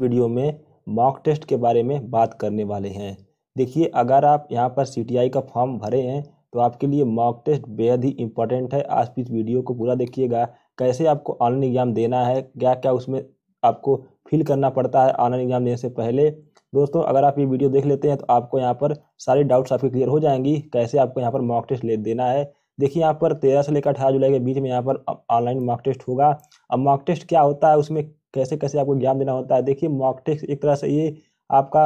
video में mock test के बारे में बात करने वाले हैं देखिए अगर आप यहाँ पर सी का फॉर्म भरे हैं तो आपके लिए मॉक टेस्ट बेहद ही इंपॉर्टेंट है आज की इस वीडियो को पूरा देखिएगा कैसे आपको ऑनलाइन एग्ज़ाम देना है क्या क्या उसमें आपको फिल करना पड़ता है ऑनलाइन एग्ज़ाम देने से पहले दोस्तों अगर आप ये वीडियो देख लेते हैं तो आपको यहाँ पर सारे डाउट्स आपके क्लियर हो जाएंगी कैसे आपको यहाँ पर मॉक टेस्ट ले देना है देखिए यहाँ पर तेरह से लेकर अठारह जुलाई के बीच में यहाँ पर ऑनलाइन मॉक टेस्ट होगा अब मॉक टेस्ट क्या होता है उसमें कैसे कैसे आपको ज्ञान देना होता है देखिए मॉक टेस्ट एक तरह से ये आपका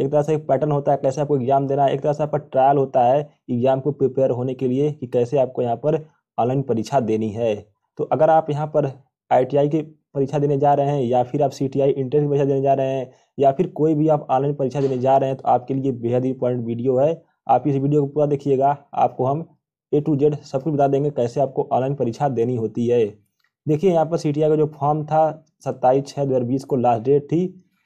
एक तरह से एक पैटर्न होता है कैसे आपको एग्जाम देना है एक तरह से आपका ट्रायल होता है एग्जाम को प्रिपेयर होने के लिए कि कैसे आपको यहाँ पर ऑनलाइन परीक्षा देनी है तो अगर आप यहाँ पर आई की परीक्षा देने जा रहे हैं या फिर आप सी टी आई परीक्षा देने जा रहे हैं या फिर कोई भी आप ऑनलाइन परीक्षा देने जा रहे हैं तो आपके लिए बेहद ही इंपॉर्टेंट वीडियो है आप इस वीडियो को पूरा देखिएगा आपको हम ए टू जेड सब कुछ बता देंगे कैसे आपको ऑनलाइन परीक्षा देनी होती है देखिए यहाँ पर सी का जो फॉर्म था सत्ताईस छः दो को लास्ट डेट थी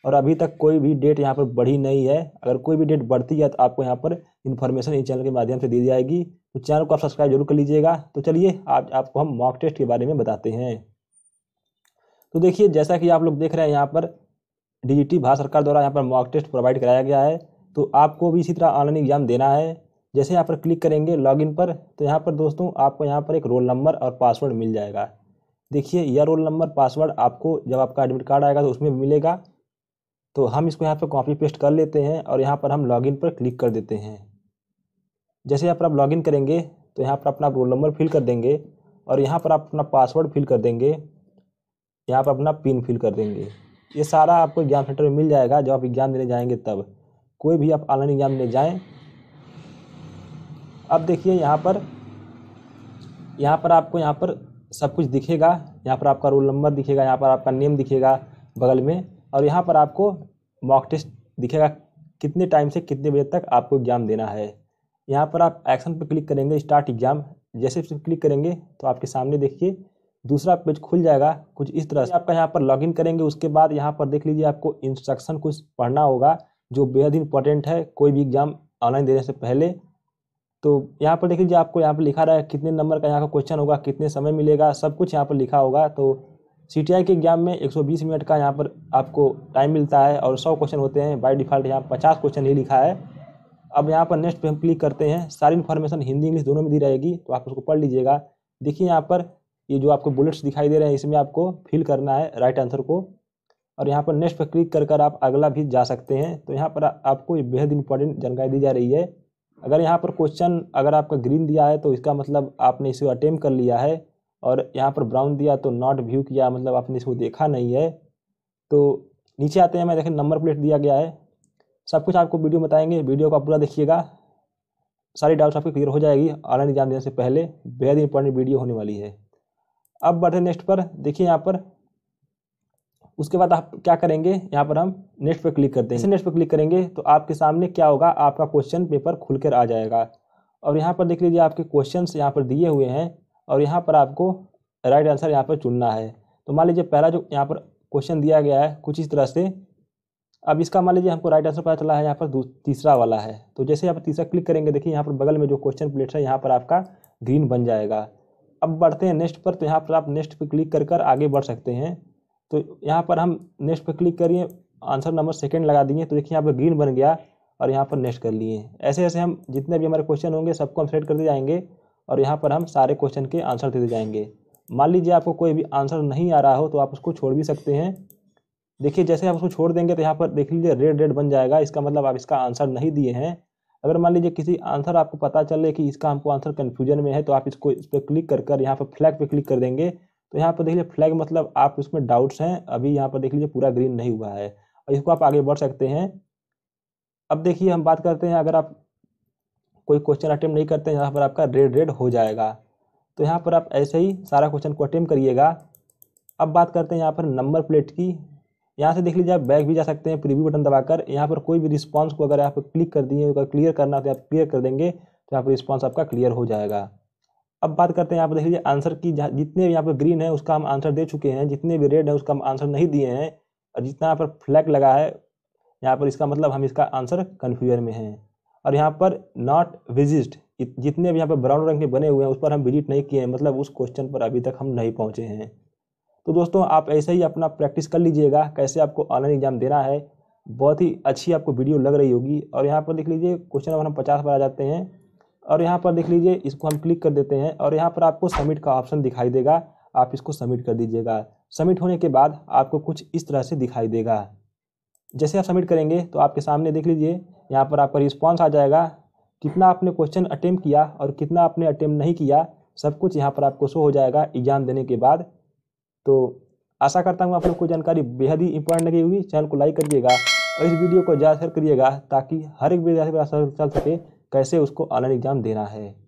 और अभी तक कोई भी डेट यहाँ पर बढ़ी नहीं है अगर कोई भी डेट बढ़ती है तो आपको यहाँ पर इन्फॉर्मेशन इस चैनल के माध्यम से दी जाएगी तो चैनल को आप सब्सक्राइब जरूर कर लीजिएगा तो चलिए आप आपको हम मॉक टेस्ट के बारे में बताते हैं तो देखिए जैसा कि आप लोग देख रहे हैं यहाँ पर डी भारत सरकार द्वारा यहाँ पर मॉक टेस्ट प्रोवाइड कराया गया है तो आपको भी इसी तरह ऑनलाइन एग्जाम देना है जैसे यहाँ पर क्लिक करेंगे लॉगिन पर तो यहाँ पर दोस्तों आपको यहाँ पर एक रोल नंबर और पासवर्ड मिल जाएगा देखिए यह रोल नंबर पासवर्ड आपको जब आपका एडमिट कार्ड आएगा तो उसमें मिलेगा तो हम इसको यहाँ पर कॉपी पेस्ट कर लेते हैं और यहाँ पर हम लॉगिन पर क्लिक कर देते हैं जैसे यहाँ पर आप लॉगिन करेंगे तो यहाँ पर अपना रोल नंबर फिल कर देंगे और यहाँ पर आप अपना पासवर्ड फिल कर देंगे यहाँ पर अपना पिन फिल कर देंगे ये सारा आपको एग्जाम सेंटर में मिल जाएगा जब आप एग्ज़ाम देने जाएंगे तब कोई भी आप ऑनलाइन एग्ज़ाम देने जाएँ अब देखिए यहाँ पर यहाँ पर आपको यहाँ पर सब कुछ दिखेगा यहाँ पर आपका रोल नंबर दिखेगा यहाँ पर आपका नेम दिखेगा बगल में और यहाँ पर आपको मॉक टेस्ट दिखेगा कितने टाइम से कितने बजे तक आपको एग्ज़ाम देना है यहाँ पर आप एक्शन पर क्लिक करेंगे स्टार्ट एग्ज़ाम जैसे इस क्लिक करेंगे तो आपके सामने देखिए दूसरा पेज खुल जाएगा कुछ इस तरह से आपका यहाँ पर लॉगिन करेंगे उसके बाद यहाँ पर देख लीजिए आपको इंस्ट्रक्शन कुछ पढ़ना होगा जो बेहद इंपॉर्टेंट है कोई भी एग्ज़ाम ऑनलाइन देने से पहले तो यहाँ पर देख लीजिए आपको यहाँ पर लिखा रहा है कितने नंबर का यहाँ का क्वेश्चन होगा कितने समय मिलेगा सब कुछ यहाँ पर लिखा होगा तो सी के एग्जाम में 120 मिनट का यहाँ पर आपको टाइम मिलता है और 100 क्वेश्चन होते हैं बाय डिफ़ॉल्ट यहाँ पचास क्वेश्चन ही लिखा है अब यहाँ पर नेक्स्ट पे हम क्लिक करते हैं सारी इन्फॉर्मेशन हिंदी इंग्लिश दोनों में दी रहेगी तो आप उसको पढ़ लीजिएगा देखिए यहाँ पर ये जो आपको बुलेट्स दिखाई दे रहे हैं इसमें आपको फिल करना है राइट आंसर को और यहाँ पर नेक्स्ट पर क्लिक कर कर आप अगला भी जा सकते हैं तो यहाँ पर आपको बेहद इंपॉर्टेंट जानकारी दी जा रही है अगर यहाँ पर क्वेश्चन अगर आपका ग्रीन दिया है तो इसका मतलब आपने इसे अटेम्प कर लिया है और यहाँ पर ब्राउन दिया तो नॉट व्यू किया मतलब आपने इसको देखा नहीं है तो नीचे आते हैं मैं देखें नंबर प्लेट दिया गया है सब कुछ आपको वीडियो बताएंगे वीडियो को आप पूरा देखिएगा सारी डाउट्स आपकी क्लियर हो जाएगी ऑनलाइन एग्जाम देने से पहले बेहद इंपॉर्टेंट वीडियो होने वाली है अब बढ़ते नेक्स्ट पर देखिए यहाँ पर उसके बाद आप क्या करेंगे यहाँ पर हम नेक्स्ट पर क्लिक करते हैं नेक्स्ट पर क्लिक करेंगे तो आपके सामने क्या होगा आपका क्वेश्चन पेपर खुल कर आ जाएगा और यहाँ पर देख लीजिए आपके क्वेश्चन यहाँ पर दिए हुए हैं और यहाँ पर आपको राइट आंसर यहाँ पर चुनना है तो मान लीजिए पहला जो यहाँ पर क्वेश्चन दिया गया है कुछ इस तरह से अब इसका मान लीजिए हमको राइट आंसर पता चला है यहाँ पर तीसरा वाला है तो जैसे यहाँ पर तीसरा क्लिक करेंगे देखिए यहाँ पर बगल में जो क्वेश्चन प्लेट है यहाँ पर आपका ग्रीन बन जाएगा अब बढ़ते हैं नेक्स्ट पर तो यहाँ पर आप नेक्स्ट पर क्लिक कर कर आगे बढ़ सकते हैं तो यहाँ पर हम नेक्स्ट पर क्लिक करिए आंसर नंबर सेकेंड लगा दिए तो देखिए यहाँ पर ग्रीन बन गया और यहाँ पर नेक्स्ट कर लिए ऐसे ऐसे हम जितने भी हमारे क्वेश्चन होंगे सबको हम सेलेक्ट करते जाएंगे और यहाँ पर हम सारे क्वेश्चन के आंसर देते जाएंगे मान लीजिए आपको कोई भी आंसर नहीं आ रहा हो तो आप उसको छोड़ भी सकते हैं देखिए जैसे आप उसको छोड़ देंगे तो यहाँ पर देख लीजिए रेड रेड बन जाएगा इसका मतलब आप इसका आंसर नहीं दिए हैं अगर मान लीजिए किसी आंसर आपको पता चले कि इसका हमको आंसर कन्फ्यूजन में है तो आप इसको इस पर क्लिक कर कर यहाँ पर फ्लैग पर क्लिक कर देंगे तो यहाँ पर देख लीजिए फ्लैग मतलब आप उसमें डाउट्स हैं अभी यहाँ पर देख लीजिए पूरा ग्रीन नहीं हुआ है और इसको आप आगे बढ़ सकते हैं अब देखिए हम बात करते हैं अगर आप कोई क्वेश्चन अटेम्प्ट नहीं करते हैं यहाँ पर आपका रेड रेड हो जाएगा तो यहाँ पर आप ऐसे ही सारा क्वेश्चन को अटेम्प्ट करिएगा अब बात करते हैं यहाँ पर नंबर प्लेट की यहाँ से देख लीजिए आप बैक भी जा सकते हैं प्रीव्यू बटन दबाकर यहाँ पर कोई भी रिस्पॉन्स को अगर आप क्लिक कर दिए क्लियर करना तो आप क्लियर कर देंगे तो यहाँ पर रिस्पॉन्स आपका क्लियर हो जाएगा अब बात करते हैं यहाँ पर देख लीजिए आंसर की जितने भी यहाँ पर ग्रीन है उसका हम आंसर दे चुके हैं जितने भी रेड है उसका हम आंसर नहीं दिए हैं और जितना यहाँ पर फ्लैग लगा है यहाँ पर इसका मतलब हम इसका आंसर कन्फ्यूजन में है और यहाँ पर नॉट विजिट जितने भी यहाँ पर ब्राउन रंग के बने हुए हैं उस पर हम विजिट नहीं किए हैं मतलब उस क्वेश्चन पर अभी तक हम नहीं पहुँचे हैं तो दोस्तों आप ऐसे ही अपना प्रैक्टिस कर लीजिएगा कैसे आपको ऑनलाइन एग्जाम देना है बहुत ही अच्छी आपको वीडियो लग रही होगी और यहाँ पर देख लीजिए क्वेश्चन नंबर हम पचास पर आ जाते हैं और यहाँ पर देख लीजिए इसको हम क्लिक कर देते हैं और यहाँ पर आपको सबमिट का ऑप्शन दिखाई देगा आप इसको सबमिट कर दीजिएगा सबमिट होने के बाद आपको कुछ इस तरह से दिखाई देगा जैसे आप सबमिट करेंगे तो आपके सामने देख लीजिए यहाँ पर आपका रिस्पॉन्स आ जाएगा कितना आपने क्वेश्चन अटैम्प किया और कितना आपने अटैम्प नहीं किया सब कुछ यहाँ पर आपको शो हो जाएगा एग्ज़ाम देने के बाद तो आशा करता हूँ आप लोग को जानकारी बेहद ही इंपॉर्टेंट लगी होगी चैनल को लाइक करिएगा और इस वीडियो को ज़्यादा शेयर करिएगा ताकि हर एक विद्यार्थी असर चल सके कैसे उसको ऑनलाइन एग्ज़ाम देना है